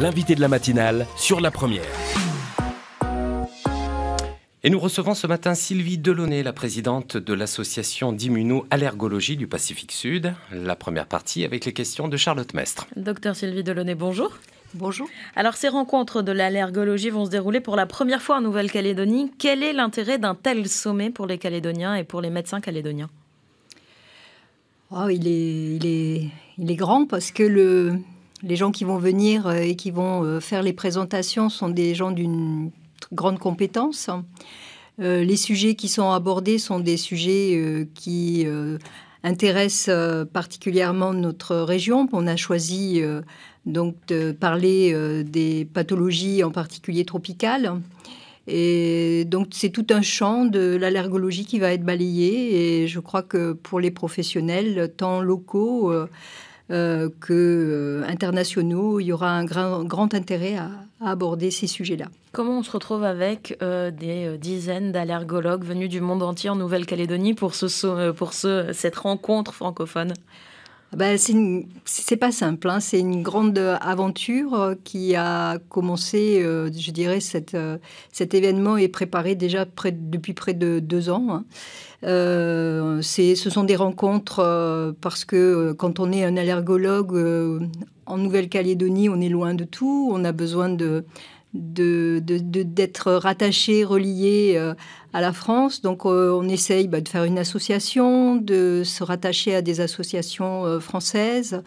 l'invité de la matinale sur la première. Et nous recevons ce matin Sylvie Delaunay, la présidente de l'association d'immuno-allergologie du Pacifique Sud. La première partie avec les questions de Charlotte Mestre. Docteur Sylvie Delaunay, bonjour. Bonjour. Alors ces rencontres de l'allergologie vont se dérouler pour la première fois en Nouvelle-Calédonie. Quel est l'intérêt d'un tel sommet pour les Calédoniens et pour les médecins calédoniens oh, il, est, il, est, il est grand parce que le, les gens qui vont venir euh, et qui vont euh, faire les présentations sont des gens d'une grande compétence. Euh, les sujets qui sont abordés sont des sujets qui intéressent particulièrement notre région. On a choisi donc de parler des pathologies en particulier tropicales. Et donc c'est tout un champ de l'allergologie qui va être balayé et je crois que pour les professionnels, tant locaux euh, que, euh, internationaux, il y aura un grand, intérêt à, aborder ces sujets-là. Comment on se retrouve avec euh, des dizaines d'allergologues venus du monde entier en Nouvelle-Calédonie pour, cette rencontre francophone ah ben, c'est, pas simple, hein. c'est une grande aventure euh, qui a commencé, euh, je dirais, cette, euh, cet événement est préparé déjà près, depuis près de deux ans. Hein. c'est, ce sont des rencontres parce que quand on est un allergologue en Nouvelle-Calédonie, on est loin de tout, on a besoin de de, d'être rattaché, relié euh, à la France. Donc euh, on essaye bah, de faire une association, de se rattacher à des associations euh, françaises.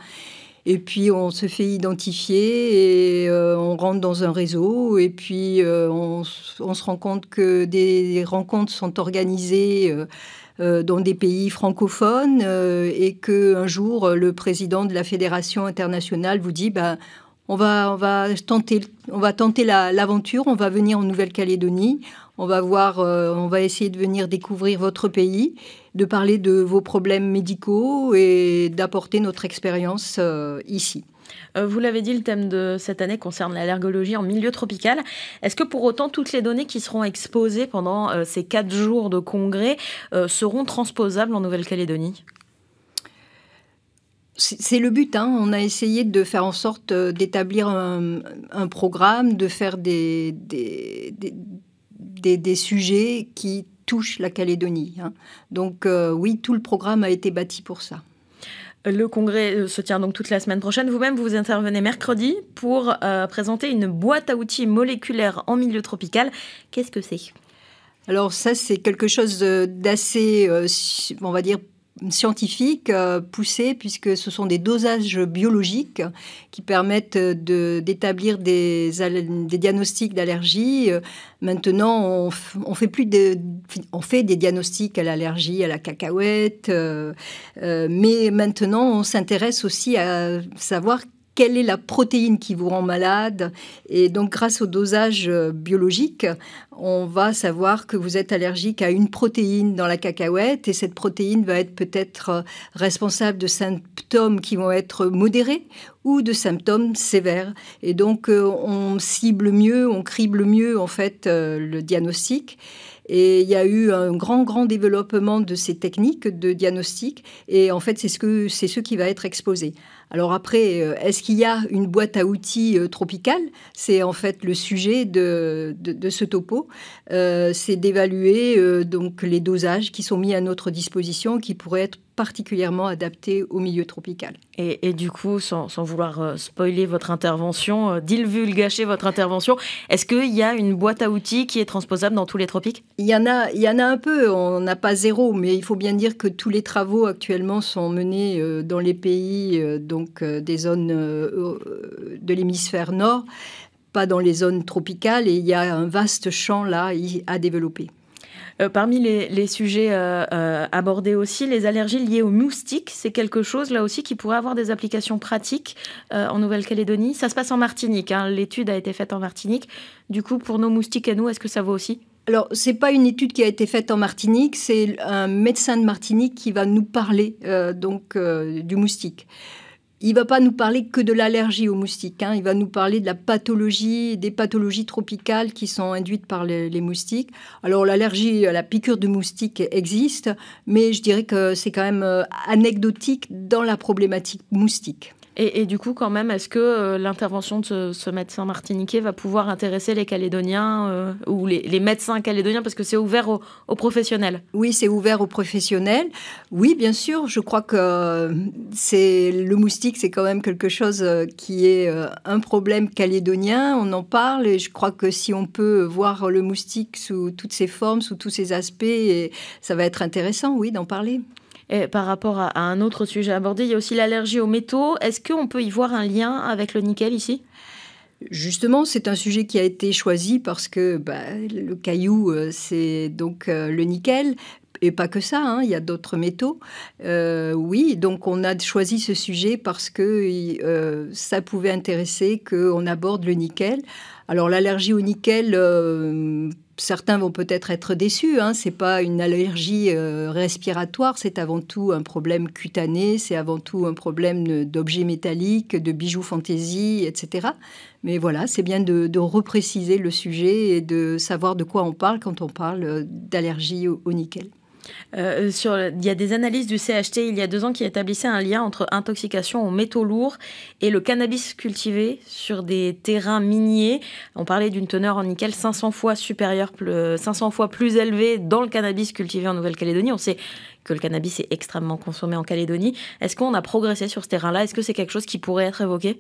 Et puis on se fait identifier et on rentre dans un réseau. Et puis on, se rend compte que des rencontres sont organisées dans des pays francophones et que un jour le président de la fédération internationale vous dit bah, on va, tenter, on va tenter l'aventure, on va venir en Nouvelle-Calédonie, on va voir, euh, on va essayer de venir découvrir votre pays, de parler de vos problèmes médicaux et d'apporter notre expérience euh, ici. Euh, vous l'avez dit, le thème de cette année concerne l'allergologie en milieu tropical. Est-ce que pour autant toutes les données qui seront exposées pendant ces quatre jours de congrès seront transposables en Nouvelle-Calédonie c'est le but. Hein. On a essayé de faire en sorte euh, d'établir un, programme, de faire des, des, sujets qui touchent la Calédonie. Hein. Donc euh, oui, tout le programme a été bâti pour ça. Le congrès euh, se tient donc toute la semaine prochaine. Vous-même, vous intervenez mercredi pour présenter une boîte à outils moléculaire en milieu tropical. Qu'est-ce que c'est alors ça, c'est quelque chose d'assez, on va dire, scientifique euh, poussé puisque ce sont des dosages biologiques qui permettent d'établir des, des, diagnostics d'allergie. Maintenant, on, fait plus de, on fait des diagnostics à l'allergie, à la cacahuète, euh, euh, mais maintenant, on s'intéresse aussi à savoir quelle est la protéine qui vous rend malade. Et donc, grâce au dosage euh, biologique, on va savoir que vous êtes allergique à une protéine dans la cacahuète et cette protéine va être peut-être euh, responsable de symptômes qui vont être modérés ou de symptômes sévères. Et donc, euh, on cible mieux, on crible mieux, en fait, le diagnostic. Et il y a eu un grand, grand développement de ces techniques de diagnostic. Et en fait, c'est ce, ce qui va être exposé. Alors après, euh, est-ce qu'il y a une boîte à outils euh, tropicale C'est en fait le sujet de, ce topo. Euh, c'est d'évaluer donc les dosages qui sont mis à notre disposition, qui pourraient être particulièrement adapté au milieu tropical. Et, du coup, sans, vouloir euh, spoiler votre intervention, euh, gâcher votre intervention, est-ce qu'il y a une boîte à outils qui est transposable dans tous les tropiques Il y en a, il y en a un peu. On n'a pas zéro, mais il faut bien dire que tous les travaux actuellement sont menés euh, dans les pays donc des zones de l'hémisphère nord, pas dans les zones tropicales, et il y a un vaste champ là à développer. Euh, parmi les, sujets euh, euh, abordés aussi, les allergies liées aux moustiques, c'est quelque chose là aussi qui pourrait avoir des applications pratiques en Nouvelle-Calédonie. Ça se passe en Martinique, hein. l'étude a été faite en Martinique. Du coup, pour nos moustiques à nous, est-ce que ça vaut aussi alors, ce n'est pas une étude qui a été faite en Martinique, c'est un médecin de Martinique qui va nous parler donc du moustique. Il va pas nous parler que de l'allergie aux moustiques. Hein. Il va nous parler de la pathologie, des pathologies tropicales qui sont induites par les, les moustiques. Alors l'allergie à la piqûre de moustique existe, mais je dirais que c'est quand même euh, anecdotique dans la problématique moustique. Et, du coup, quand même, est-ce que euh, l'intervention de ce, médecin martiniquais va pouvoir intéresser les Calédoniens euh, ou les, médecins calédoniens parce que c'est ouvert aux, aux, professionnels Oui, c'est ouvert aux professionnels. Oui, bien sûr. Je crois que euh, c'est le moustique, c'est quand même quelque chose qui est un problème calédonien. On en parle et je crois que si on peut voir le moustique sous toutes ses formes, sous tous ses aspects, et ça va être intéressant, oui, d'en parler. Et par rapport à, un autre sujet abordé, il y a aussi l'allergie aux métaux. Est-ce qu'on peut y voir un lien avec le nickel ici Justement, c'est un sujet qui a été choisi parce que bah, le caillou, euh, c'est donc euh, le nickel et pas que ça, hein, il y a d'autres métaux. Euh, oui, donc on a choisi ce sujet parce que ça pouvait intéresser qu'on aborde le nickel. Alors l'allergie au nickel certains vont peut-être être déçus. Hein. C'est pas une allergie euh, respiratoire, c'est avant tout un problème cutané, c'est avant tout un problème d'objets métalliques, de bijoux fantaisie, etc. Mais voilà, c'est bien de, repréciser le sujet et de savoir de quoi on parle quand on parle euh, d'allergie au nickel. Euh, sur, il y a des analyses du CHT il y a deux ans qui établissaient un lien entre intoxication aux métaux lourds et le cannabis cultivé sur des terrains miniers. On parlait d'une teneur en nickel 500 fois supérieure, 500 fois plus élevée dans le cannabis cultivé en Nouvelle-Calédonie. On sait que le cannabis est extrêmement consommé en Calédonie. Est-ce qu'on a progressé sur ce terrain-là Est-ce que c'est quelque chose qui pourrait être évoqué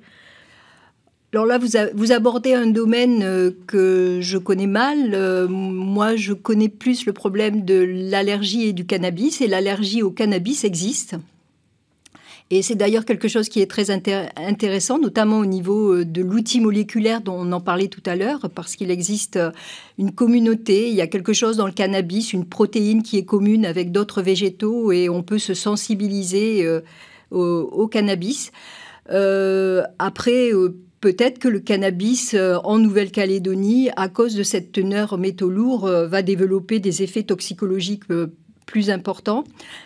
alors là, vous, vous, abordez un domaine euh, que je connais mal. Euh, moi, je connais plus le problème de l'allergie et du cannabis. Et l'allergie au cannabis existe. Et c'est d'ailleurs quelque chose qui est très intéressant, notamment au niveau euh, de l'outil moléculaire dont on en parlait tout à l'heure, parce qu'il existe une communauté, il y a quelque chose dans le cannabis, une protéine qui est commune avec d'autres végétaux, et on peut se sensibiliser au, cannabis. après, peut-être que le cannabis euh, en Nouvelle-Calédonie, à cause de cette teneur métaux lourds, euh, va développer des effets toxicologiques euh, plus importants.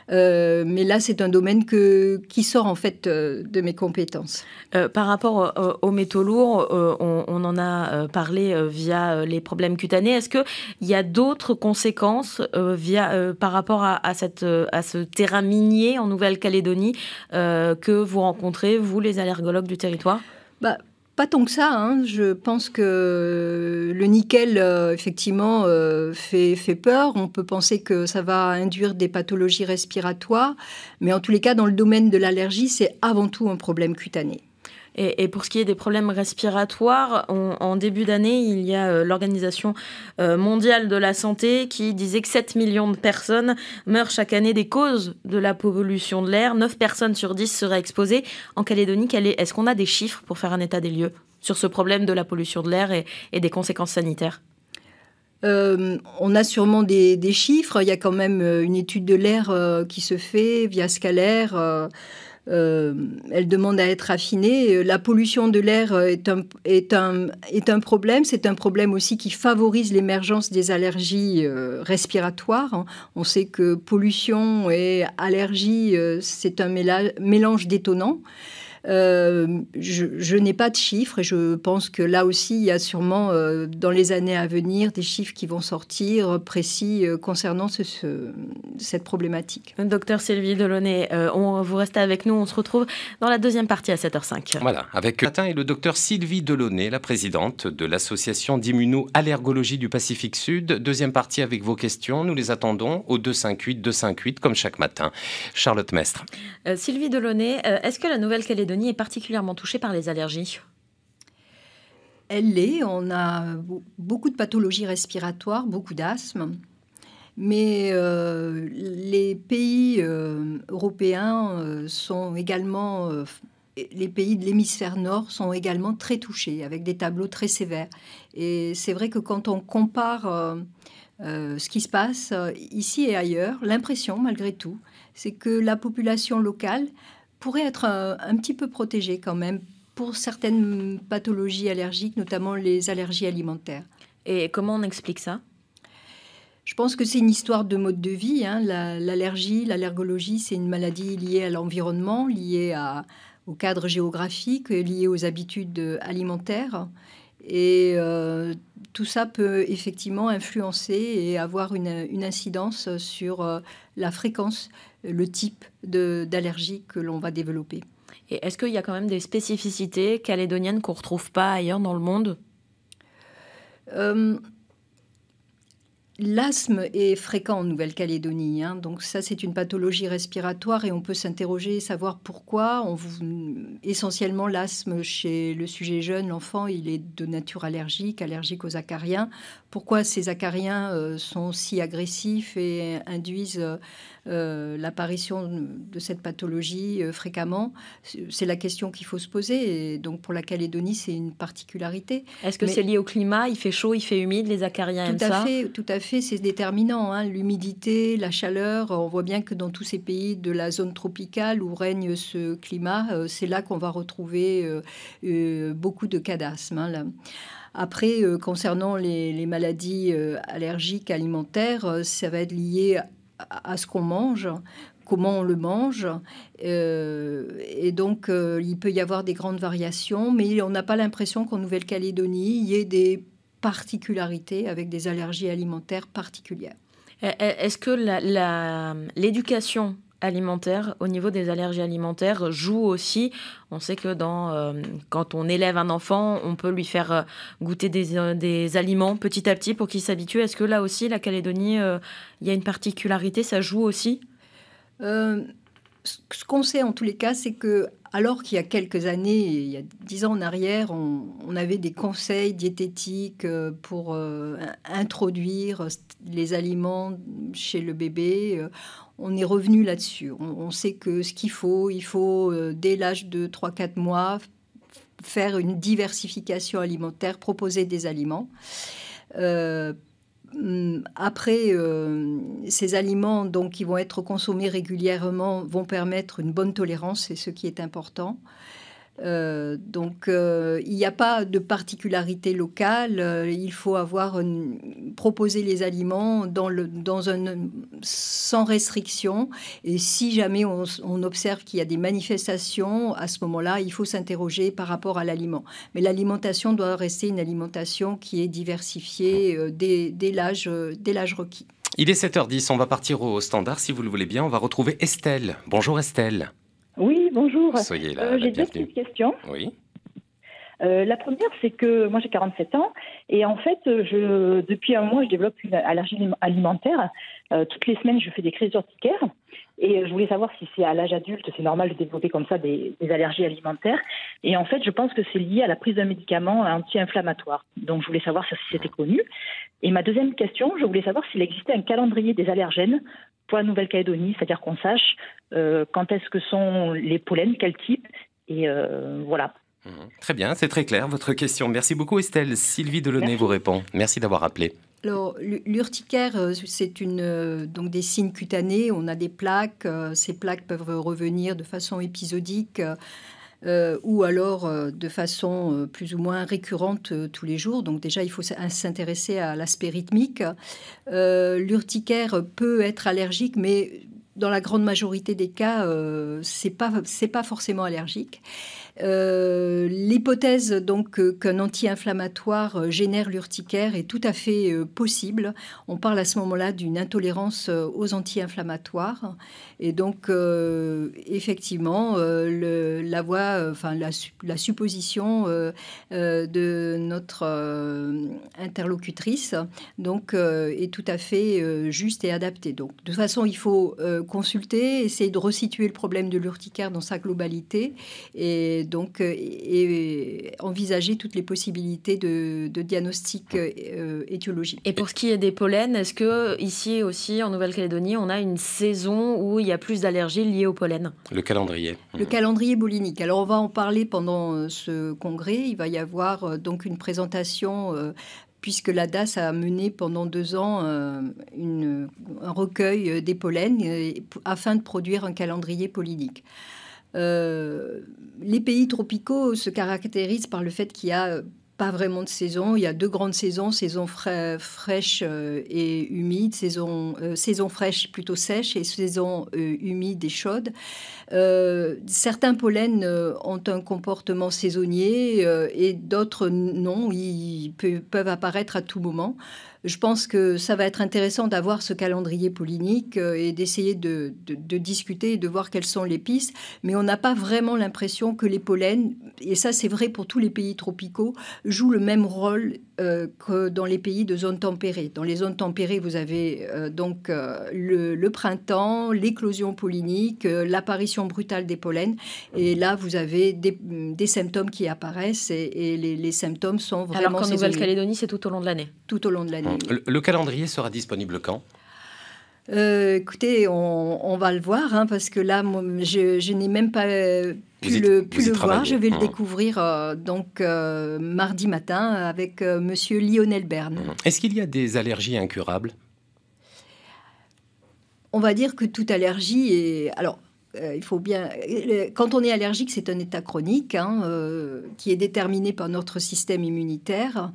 mais là, c'est un domaine que, qui sort en fait de mes compétences. par rapport aux métaux lourds, on, en a parlé via les problèmes cutanés. Est-ce qu'il y a d'autres conséquences via, par rapport à, cette, à ce terrain minier en Nouvelle-Calédonie que vous rencontrez, vous, les allergologues du territoire bah, pas tant que ça. Hein. Je pense que le nickel, euh, effectivement, euh, fait, fait, peur. On peut penser que ça va induire des pathologies respiratoires. Mais en tous les cas, dans le domaine de l'allergie, c'est avant tout un problème cutané. Et, pour ce qui est des problèmes respiratoires, en début d'année, il y a euh, l'Organisation euh, mondiale de la santé qui disait que 7 millions de personnes meurent chaque année des causes de la pollution de l'air. 9 personnes sur 10 seraient exposées. En Calédonie, est-ce qu'on a des chiffres pour faire un état des lieux sur ce problème de la pollution de l'air et, des conséquences sanitaires euh, on a sûrement des, chiffres. Il y a quand même une étude de l'air qui se fait via Scalaire. Euh, elle demande à être affinée. Euh, la pollution de l'air euh, est un, problème. C'est un problème aussi qui favorise l'émergence des allergies respiratoires. Hein. On sait que pollution et allergie, c'est un mélange détonnant. Euh, je, n'ai pas de chiffres et je pense que là aussi, il y a sûrement euh, dans les années à venir des chiffres qui vont sortir précis euh, concernant ce, cette problématique. Docteur Sylvie Delaunay, on, vous restez avec nous. On se retrouve dans la deuxième partie à 7h05. Voilà, avec matin et le docteur Sylvie Delaunay, la présidente de l'association d'immuno-allergologie du Pacifique Sud. Deuxième partie avec vos questions. Nous les attendons au 258-258 comme chaque matin. Charlotte Mestre. Sylvie Delaunay, est-ce que la Nouvelle-Calédonie est particulièrement touchée par les allergies Elle l'est. On a beaucoup de pathologies respiratoires, beaucoup d'asthme. Mais euh, les pays euh, européens euh, sont également, les pays de l'hémisphère nord sont également très touchés, avec des tableaux très sévères. Et c'est vrai que quand on compare ce qui se passe ici et ailleurs, l'impression, malgré tout, c'est que la population locale pourrait être euh, un, petit peu protégé quand même pour certaines pathologies allergiques, notamment les allergies alimentaires. Et comment on explique ça je pense que c'est une histoire de mode de vie. Hein. L'allergie, l'allergologie, c'est une maladie liée à l'environnement, liée à, au cadre géographique, liée aux habitudes euh, alimentaires. Et euh, tout ça peut effectivement influencer et avoir une, incidence sur euh, la fréquence, le type d'allergie que l'on va développer. Et est-ce qu'il y a quand même des spécificités calédoniennes qu'on ne retrouve pas ailleurs dans le monde euh, L'asthme est fréquent en Nouvelle-Calédonie, hein. donc ça c'est une pathologie respiratoire et on peut s'interroger savoir pourquoi. On Essentiellement l'asthme chez le sujet jeune, l'enfant, il est de nature allergique, allergique aux acariens. Pourquoi ces acariens euh, sont si agressifs et induisent euh, euh, l'apparition de cette pathologie euh, fréquemment, c'est la question qu'il faut se poser. Et donc pour la Calédonie, c'est une particularité. Est-ce que c'est lié au climat Il fait chaud, il fait humide, les acariens tout à fait, Tout à fait, c'est déterminant. Hein. L'humidité, la chaleur, on voit bien que dans tous ces pays de la zone tropicale où règne ce climat, euh, c'est là qu'on va retrouver beaucoup de cas hein, après, concernant les, maladies allergiques alimentaires, ça va être lié à ce qu'on mange, comment on le mange. Euh, et donc, euh, il peut y avoir des grandes variations, mais on n'a pas l'impression qu'en Nouvelle-Calédonie, il y ait des particularités avec des allergies alimentaires particulières. Euh, est-ce que l'éducation alimentaire, au niveau des allergies alimentaires, joue aussi. On sait que dans, euh, quand on élève un enfant, on peut lui faire euh, goûter euh, des, aliments petit à petit pour qu'il s'habitue. Est-ce que là aussi, la Calédonie, il y a une particularité, ça joue aussi Ce qu'on sait en tous les cas, c'est que alors qu'il y a quelques années, il y a dix ans en arrière, on, avait des conseils diététiques euh, pour euh, introduire euh, les aliments chez le bébé. On est revenu là-dessus. On, sait que ce qu'il faut, il faut dès l'âge de 3-4 mois faire une diversification alimentaire, proposer des aliments. Hum, après, euh, ces aliments donc, qui vont être consommés régulièrement vont permettre une bonne tolérance, c'est ce qui est important. Euh, donc euh, il n'y a pas de particularité locale, euh, il faut avoir proposé les aliments sans restriction et si jamais on, observe qu'il y a des manifestations, à ce moment-là il faut s'interroger par rapport à l'aliment. Mais l'alimentation doit rester une alimentation qui est diversifiée dès l'âge requis. Il est 7h10, on va partir au standard si vous le voulez bien, on va retrouver Estelle. Bonjour Estelle bonjour. Euh, j'ai deux petites questions. Oui. Euh, la première, c'est que moi j'ai 47 ans et en fait, je, depuis un mois, je développe une allergie alimentaire. Euh, toutes les semaines, je fais des crises urticaires et je voulais savoir si c'est à l'âge adulte, c'est normal de développer comme ça des, des, allergies alimentaires. Et en fait, je pense que c'est lié à la prise d'un médicament anti-inflammatoire. Donc, je voulais savoir si c'était connu. Et ma deuxième question, je voulais savoir s'il existait un calendrier des allergènes pour Nouvelle-Calédonie, c'est-à-dire qu'on sache euh, quand est-ce que sont les pollens, quel type, et euh, voilà. Mmh. Très bien, c'est très clair votre question. Merci beaucoup Estelle. Sylvie Delaunay vous répond. Merci d'avoir appelé. Alors, l'urticaire, euh, c'est une donc des signes cutanés. On a des plaques. Ces plaques peuvent revenir de façon épisodique euh, ou alors euh, de façon euh, plus ou moins récurrente tous les jours. Donc déjà, il faut s'intéresser à l'aspect rythmique. L'urticaire peut être allergique, mais dans la grande majorité des cas, c'est pas c'est pas forcément allergique. Euh, l'hypothèse donc qu'un anti-inflammatoire euh, génère l'urticaire est tout à fait euh, possible. On parle à ce moment-là d'une intolérance aux anti-inflammatoires. Et donc, effectivement, la voie, enfin, la, supposition de notre interlocutrice donc, est tout à fait juste et adaptée. Donc, de toute façon, il faut consulter, essayer de resituer le problème de l'urticaire dans sa globalité et donc euh, et envisager toutes les possibilités de, diagnostic euh, étiologique. Et pour ce qui est des pollens, est-ce que ici aussi en Nouvelle-Calédonie, on a une saison où il y a plus d'allergies liées aux pollens Le calendrier. Le calendrier boulinique. Alors on va en parler pendant euh, ce congrès. Il va y avoir donc une présentation puisque la DAS a mené pendant deux ans un recueil des pollens afin de produire un calendrier pollinique. Euh, les pays tropicaux se caractérisent par le fait qu'il y a euh, pas vraiment de saison. Il y a deux grandes saisons, saison fraîche euh, et humide, saison, saison fraîche plutôt sèche et saison humide et chaude. certains pollens ont un comportement saisonnier et d'autres non, ils peuvent apparaître à tout moment je pense que ça va être intéressant d'avoir ce calendrier pollinique euh, et d'essayer de, discuter et de voir quelles sont les pistes. Mais on n'a pas vraiment l'impression que les pollens, et ça c'est vrai pour tous les pays tropicaux, jouent le même rôle euh, que dans les pays de zones tempérées. Dans les zones tempérées, vous avez euh, donc le, printemps, l'éclosion pollinique, l'apparition brutale des pollens. Et là, vous avez des, symptômes qui apparaissent et, les, symptômes sont vraiment... Alors qu'en Nouvelle-Calédonie, c'est tout au long de l'année Tout au long de l'année. Le, calendrier sera disponible quand euh, écoutez, on, va le voir, hein, parce que là, je, n'ai même pas euh, pu le, voir. Je vais le mmh. découvrir euh, donc mardi matin avec Monsieur Lionel Berne. Mmh. Est-ce qu'il y a des allergies incurables on va dire que toute allergie est... Alors, euh, il faut bien. Quand on est allergique, c'est un état chronique hein, euh, qui est déterminé par notre système immunitaire.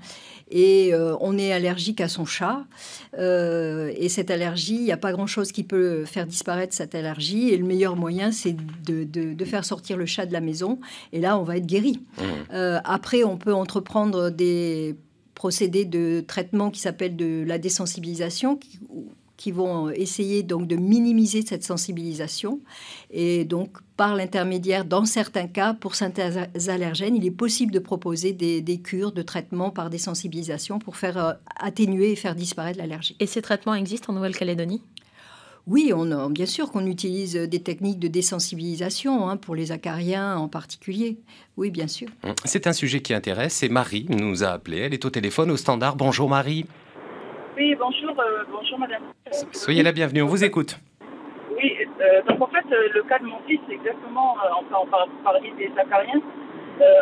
Et euh, on est allergique à son chat. et cette allergie, il n'y a pas grand-chose qui peut faire disparaître cette allergie. Et le meilleur moyen, c'est de, faire sortir le chat de la maison. Et là, on va être guéri. Mmh. après, on peut entreprendre des procédés de traitement qui s'appellent de la désensibilisation. Qui, qui vont essayer donc de minimiser cette sensibilisation. Et donc, par l'intermédiaire, dans certains cas, pour certains allergènes, il est possible de proposer des, des cures de traitement par des sensibilisations pour faire euh, atténuer et faire disparaître l'allergie. Et ces traitements existent en Nouvelle-Calédonie oui, on, bien sûr qu'on utilise des techniques de désensibilisation, hein, pour les acariens en particulier. Oui, bien sûr. Hum. C'est un sujet qui intéresse et Marie nous a appelé. Elle est au téléphone au standard. Bonjour Marie bonjour, euh, bonjour madame. Soyez la bienvenue, on vous écoute. Oui, euh, donc en fait, euh, le cas de mon fils, c'est exactement, enfin, on parlait des acariens.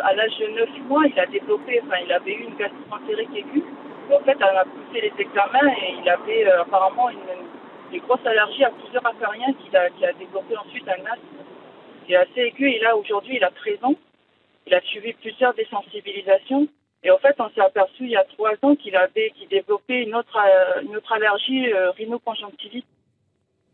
à l'âge de 9 mois, il a développé, enfin, il avait eu une gastro aiguë. en fait, on a poussé les examens et il avait apparemment une, grosse allergie à plusieurs acariens qu'il a, qui a développé ensuite un asthme qui est assez aigu. Et là, aujourd'hui, il a 13 ans. Il a suivi plusieurs désensibilisations. Et en fait, on s'est aperçu il y a trois ans qu'il avait, qu'il développait une autre, euh, une autre allergie euh, rhinoconjonctivite.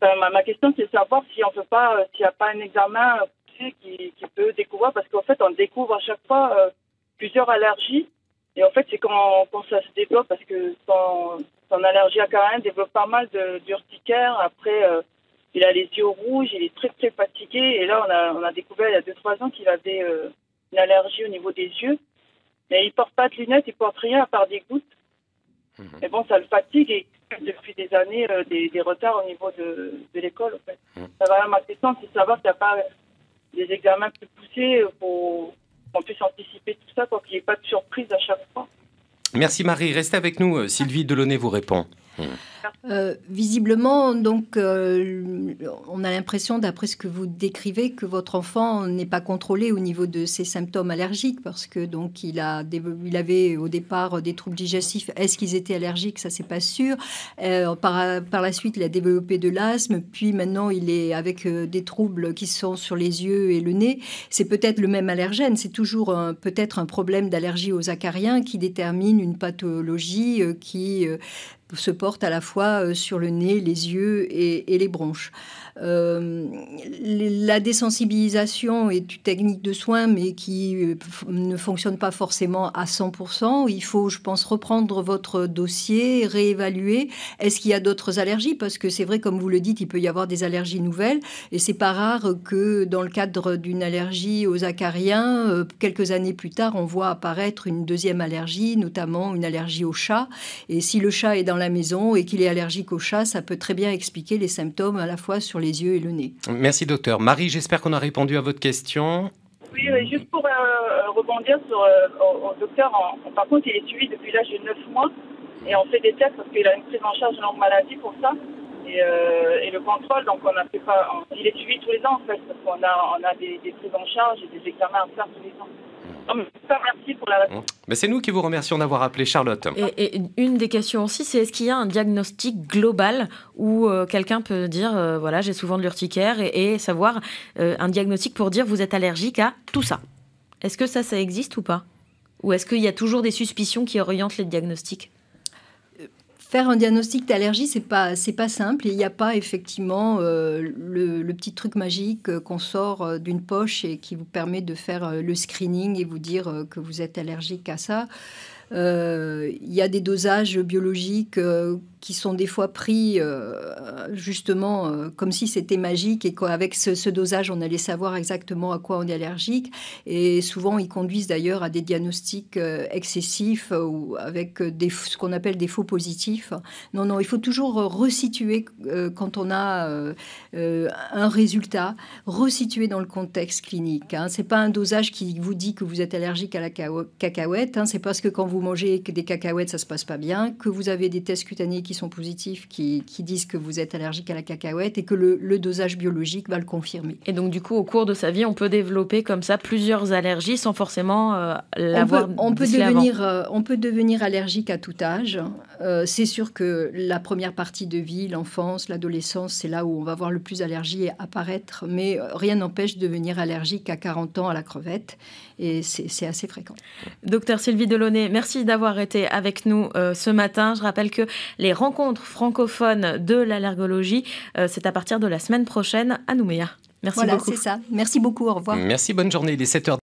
ma, question, c'est de savoir si on peut pas, euh, s'il n'y a pas un examen euh, qui, qui peut découvrir, parce qu'en fait, on découvre à chaque fois plusieurs allergies. Et en fait, c'est quand, quand ça se développe, parce que son, son allergie à carène développe pas mal d'urticaire. Après, il a les yeux rouges, il est très, très fatigué. Et là, on a, on a découvert il y a deux, trois ans qu'il avait une allergie au niveau des yeux. Mais il porte pas de lunettes, il porte rien à part des gouttes. Mhm. Mais bon, ça le fatigue et depuis des années euh, des, retards au niveau de, l'école. Mhm. Ça va même intéressant de savoir qu'il n'y a pas des examens plus poussés euh, pour qu'on puisse anticiper tout ça, pour qu'il n'y ait pas de surprise à chaque fois. Merci Marie, restez avec nous. Euh, Sylvie Delaunay vous répond. Mhm. Euh, visiblement, donc, euh, on a l'impression, d'après ce que vous décrivez, que votre enfant n'est pas contrôlé au niveau de ses symptômes allergiques, parce que donc il a, avait au départ des troubles digestifs. Est-ce qu'ils étaient allergiques Ça, c'est pas sûr. Euh, par, la suite, il a développé de l'asthme, puis maintenant, il est avec des troubles qui sont sur les yeux et le nez. C'est peut-être le même allergène. C'est toujours peut-être un problème d'allergie aux acariens qui détermine une pathologie qui se porte à la fois euh, sur le nez, les yeux et, les bronches. Euh, la désensibilisation est une technique de soins, mais qui euh, ne fonctionne pas forcément à 100%. Il faut, je pense, reprendre votre dossier, réévaluer. Est-ce qu'il y a d'autres allergies Parce que c'est vrai, comme vous le dites, il peut y avoir des allergies nouvelles. Et c'est pas rare que, dans le cadre d'une allergie aux acariens, quelques années plus tard, on voit apparaître une deuxième allergie, notamment une allergie au chat. Et si le chat est dans la maison et qu'il est allergique au chat, ça peut très bien expliquer les symptômes à la fois sur les yeux et le nez. Merci docteur. Marie, j'espère qu'on a répondu à votre question. Oui, juste pour euh, rebondir sur le euh, docteur, par contre, il est suivi depuis l'âge de 9 mois et on fait des tests parce qu'il a une prise en charge de longue maladie pour ça. Euh, et, le contrôle, donc on a fait pas, il est suivi tous les ans en fait, parce qu'on a, des, des prises en charge et des examens à faire tous les ans. Merci Mais c'est nous qui vous remercions d'avoir appelé Charlotte. Et, une des questions aussi, c'est est-ce qu'il y a un diagnostic global où euh, quelqu'un peut dire, euh, voilà, j'ai souvent de l'urticaire et, savoir euh, un diagnostic pour dire vous êtes allergique à tout ça. Est-ce que ça, ça existe ou pas Ou est-ce qu'il y a toujours des suspicions qui orientent les diagnostics faire un diagnostic d'allergie, c'est pas c'est pas simple. Il n'y a pas effectivement euh, le, le, petit truc magique euh, qu'on sort euh, d'une poche et qui vous permet de faire le screening et vous dire que vous êtes allergique à ça. Euh, il y a des dosages biologiques euh, qui sont des fois pris euh, justement comme si c'était magique et qu'avec ce, ce dosage, on allait savoir exactement à quoi on est allergique. Et souvent, ils conduisent d'ailleurs à des diagnostics excessifs ou avec des, ce qu'on appelle des faux positifs. Non, non, il faut toujours resituer quand on a un résultat, resituer dans le contexte clinique. Hein. C'est pas un dosage qui vous dit que vous êtes allergique à la cacahuète. Hein. C'est parce que quand vous vous mangez des cacahuètes, ça se passe pas bien, que vous avez des tests cutanés qui sont positifs, qui, disent que vous êtes allergique à la cacahuète et que le, dosage biologique va le confirmer. Et donc, du coup, au cours de sa vie, on peut développer comme ça plusieurs allergies sans forcément euh, l'avoir. On, peut, on peut devenir, euh, on peut devenir allergique à tout âge. Euh, c'est sûr que la première partie de vie, l'enfance, l'adolescence, c'est là où on va voir le plus d'allergies apparaître, mais rien n'empêche de devenir allergique à 40 ans à la crevette et c'est assez fréquent. Docteur Sylvie Delaunay, merci Merci d'avoir été avec nous euh, ce matin. Je rappelle que les rencontres francophones de l'allergologie, euh, c'est à partir de la semaine prochaine à Nouméa. Merci beaucoup. Voilà, c'est ça. Merci beaucoup. Au revoir. Merci, bonne journée. Il est 7h.